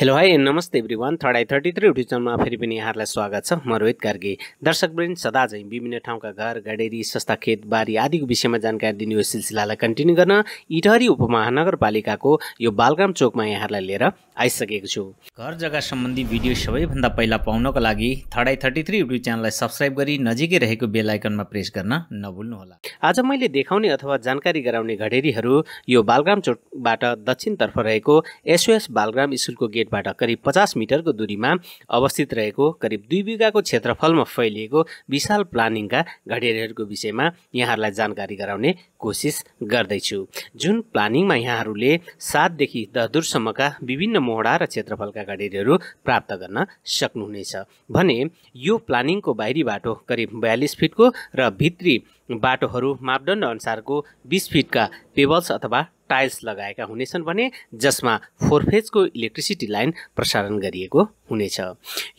hello hi नमस्ते everyone third eye thirty three YouTube च्यानलमा फेरि पनि यहाँहरूलाई स्वागत छ म रोहित कार्की दर्शक सदा चाहिँ विभिन्न ठाउँका घर गाडेरी सस्ता खेत बारी आदिको विषयमा जानकारी दिने यो सिलसिलालाई कन्टिन्यू गर्न इटहरी उपमहानगरपालिकाको यो बालग्राम चोकमा यहाँहरूलाई लिएर आइसकेको छु घर जग्गा सम्बन्धी भिडियो सबैभन्दा पहिला पाउनको लागि third eye thirty three YouTube च्यानललाई सब्सक्राइब गरी नजिकै रहेको बेल आइकनमा प्रेस गर्न नभुल्नुहोला आज मैले देखाउने अथवा जानकारी गराउने घडेरीहरू यो बालग्राम चोकबाट दक्षिणतर्फ रहेको एसओएस बालग्राम स्कुलको गेट गेटबाट करिब पचास मिटरको दूरीमा अवस्थित रहेको करिब दुई बिघाको क्षेत्रफलमा फैलिएको विशाल प्लानिङका घडेरीहरूको विषयमा यहाँहरूलाई जानकारी गराउने कोसिस गर्दैछु जुन प्लानिङमा यहाँहरूले सातदेखि दूरसम्मका विभिन्न मोहडा र क्षेत्रफलका घडेरीहरू प्राप्त गर्न सक्नुहुनेछ भने यो प्लानिङको बाहिरी बाटो करिब बयालिस फिटको र भित्री बाटोहरू मापदण्ड अनुसारको बिस फिटका पेबल्स अथवा टाइल्स लगाएका हुनेछन् भने जसमा फोरफेजको इलेक्ट्रिसिटी लाइन प्रसारण गरिएको हुनेछ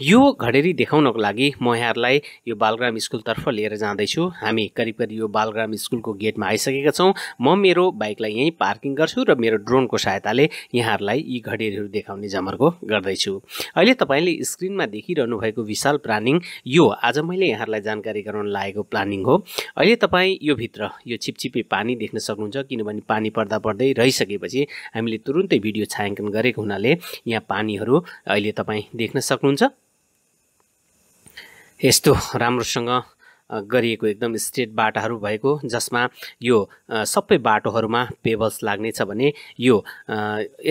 यो घडेरी देखाउनको लागि म यहाँहरूलाई यो बालग्राम स्कुलतर्फ लिएर जाँदैछु हामी करिब करिब यो बालग्राम स्कुलको गेटमा आइसकेका छौँ म मेरो बाइकलाई यहीँ पार्किङ गर्छु र मेरो ड्रोनको सहायताले यहाँहरूलाई यी घडेरीहरू देखाउने जमर्को गर्दैछु अहिले तपाईँले स्क्रिनमा देखिरहनु भएको विशाल प्लानिङ यो आज मैले यहाँहरूलाई जानकारी गराउन लागेको प्लानिङ हो अहिले तपाईँ यो भित्र यो छिपछिपे पानी देख्न सक्नुहुन्छ किनभने पानी पर्दा पर्दै रहिसकेपछि हामीले तुरुन्तै भिडियो छायाङ्कन गरेको हुनाले यहाँ पानीहरू अहिले तपाईँ देख्न सक्नुहुन्छ यस्तो राम्रोसँग गरिएको एकदम स्ट्रेट बाटाहरू भएको जसमा यो सबै बाटोहरूमा पेबल्स लाग्नेछ भने यो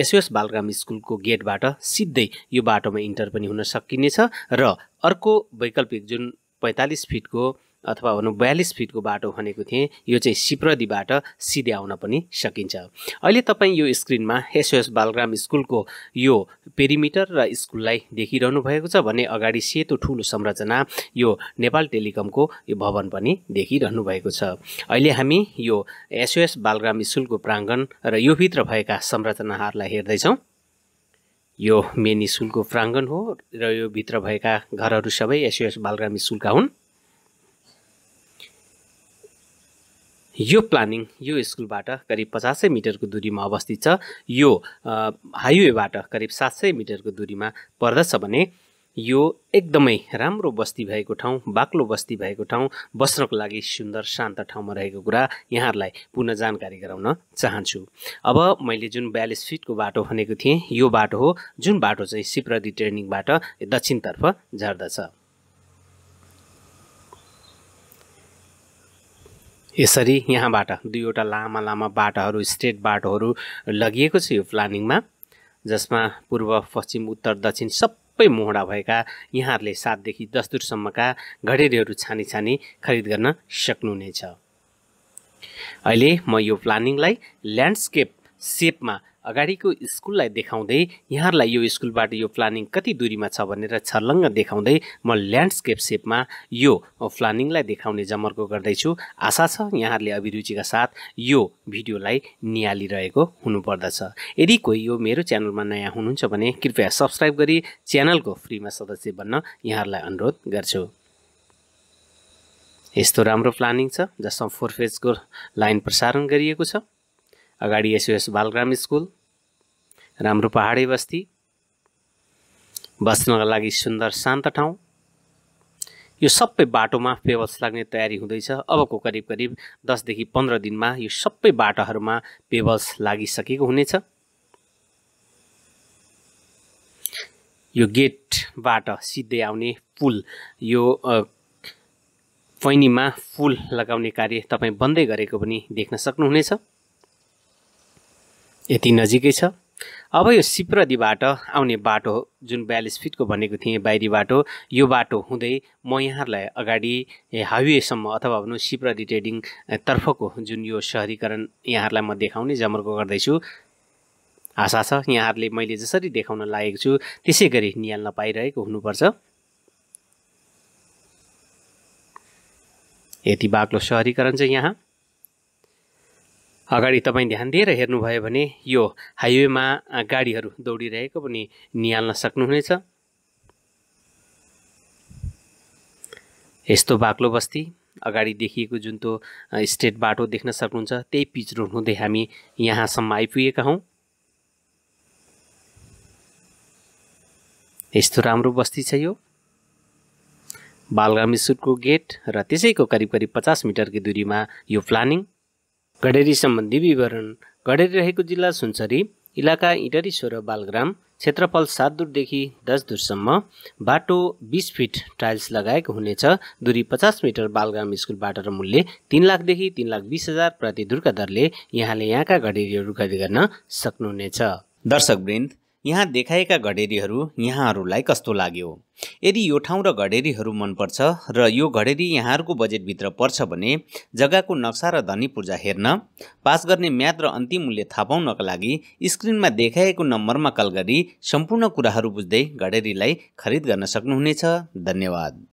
एसयुएस बालग्राम स्कुलको गेटबाट सिधै यो बाटोमा इन्टर पनि हुन सकिनेछ र अर्को वैकल्पिक जुन पैँतालिस फिटको अथवा भनौँ बयालिस फिटको बाटो भनेको थिएँ यो चाहिँ सिप्रदीबाट सिधै आउन पनि सकिन्छ अहिले तपाईँ यो स्क्रिनमा एसओएस बालग्राम स्कुलको यो पेरिमिटर र स्कुललाई देखिरहनु भएको छ भने अगाडि सेतो ठुलो संरचना यो नेपाल टेलिकमको यो भवन पनि देखिरहनु भएको छ अहिले हामी यो एसओएस बालग्राम स्कुलको प्राङ्गण र योभित्र भएका संरचनाहरूलाई हेर्दैछौँ यो मेन स्कुलको प्राङ्गण हो र यो भित्र भएका घरहरू सबै एसओएस बालग्राम स्कुलका हुन् यो प्लानिङ यो स्कुलबाट करिब पचासै मिटरको दूरीमा अवस्थित छ यो हाइवेबाट करिब सात सय मिटरको दूरीमा पर्दछ भने यो एकदमै राम्रो बस्ती भएको ठाउँ बाक्लो बस्ती भएको ठाउँ बस्नको लागि सुन्दर शान्त ठाउँमा रहेको कुरा यहाँहरूलाई पुनः जानकारी गराउन चाहन्छु अब मैले जुन बयालिस फिटको बाटो भनेको थिएँ यो बाटो हो जुन बाटो चाहिँ सिप्रदी ट्रेनिङबाट दक्षिणतर्फ झर्दछ यसरी यहाँबाट दुईवटा लामा लामा बाटोहरू स्ट्रेट बाटोहरू लगिएको छ यो प्लानिङमा जसमा पूर्व पश्चिम उत्तर दक्षिण सबै मोहडा भएका यहाँहरूले सातदेखि दस दूरसम्मका घडेरीहरू छानी छानी खरिद गर्न सक्नुहुनेछ अहिले म यो प्लानिङलाई ल्यान्डस्केप सेपमा अगाडिको स्कुललाई देखाउँदै यहाँहरूलाई यो स्कुलबाट यो प्लानिङ कति दूरीमा छ भनेर छर्लङ्ग देखाउँदै म ल्यान्डस्केप सेपमा यो प्लानिङलाई देखाउने जमर्को गर्दैछु आशा छ यहाँहरूले अभिरुचिका साथ यो भिडियोलाई निहालिरहेको हुनुपर्दछ यदि कोही यो मेरो च्यानलमा नयाँ हुनुहुन्छ भने कृपया सब्सक्राइब गरी च्यानलको फ्रीमा सदस्य बन्न यहाँहरूलाई अनुरोध गर्छु यस्तो राम्रो प्लानिङ छ जसमा फोर फेजको लाइन प्रसारण गरिएको छ अगाडि एसयुएस बालग्राम स्कुल राम्रो पहाडी बस्ती बस्नका लागि सुन्दर शान्त ठाउँ यो सबै बाटोमा पेबल्स लाग्ने तयारी हुँदैछ अबको करिब करिब दसदेखि पन्ध्र दिनमा यो सबै बाटोहरूमा पेबल्स लागिसकेको हुनेछ यो गेटबाट सिधै आउने पुल यो पैनीमा पुल लगाउने कार्य तपाईँ बन्दै गरेको पनि देख्न सक्नुहुनेछ यति नजिकै छ अब यो सिप्रदीबाट आउने बाटो जुन बयालिस फिटको भनेको थिएँ बाहिरी बाटो यो बाटो हुँदै म यहाँहरूलाई अगाडि हाइवेसम्म अथवा भनौँ सिप्रदी तर्फको जुन यो सहरीकरण यहाँहरूलाई म देखाउने जमर्को गर्दैछु आशा छ यहाँहरूले मैले जसरी देखाउन लागेको छु त्यसै गरी निहाल्न पाइरहेको हुनुपर्छ यति बाक्लो सहरीकरण चाहिँ यहाँ अगाडि तपाईँ ध्यान दिएर हेर्नुभयो भने यो हाइवेमा गाडीहरू दौडिरहेको पनि निहाल्न सक्नुहुनेछ यस्तो बाक्लो बस्ती अगाडि देखिएको जुन त्यो स्टेट बाटो देख्न सक्नुहुन्छ त्यही पिच रोड हुँदै हामी यहाँसम्म आइपुगेका हौँ यस्तो राम्रो बस्ती छ यो बालगामी सुटको गेट र त्यसैको करिब करिब पचास मिटरको दूरीमा यो प्लानिङ गडेरी सम्बन्धी विवरण घडेरी रहेको जिल्ला सुनसरी इलाका इटरीश्वर सोह्र बालग्राम क्षेत्रफल सात दुरदेखि दस दुरसम्म बाटो बिस फिट टाइल्स लगाएको हुनेछ दूरी पचास मिटर बालग्राम स्कुल बाटो र मूल्य तिन लाखदेखि तिन लाख बिस हजार प्रति दुर्का दरले यहाँले यहाँका घडेरीहरू खरिद गर्न सक्नुहुनेछ दर्शकवृन्द यहाँ देखाएका घडेरीहरू यहाँहरूलाई कस्तो लाग्यो यदि यो ठाउँ र घडेरीहरू मनपर्छ र यो घडेरी यहाँहरूको बजेटभित्र पर्छ भने जग्गाको नक्सा र धनी पूर्जा हेर्न पास गर्ने म्याद र अन्तिम मूल्य थाहा पाउनका लागि स्क्रिनमा देखाएको नम्बरमा कल गरी सम्पूर्ण कुराहरू बुझ्दै घडेरीलाई खरिद गर्न सक्नुहुनेछ धन्यवाद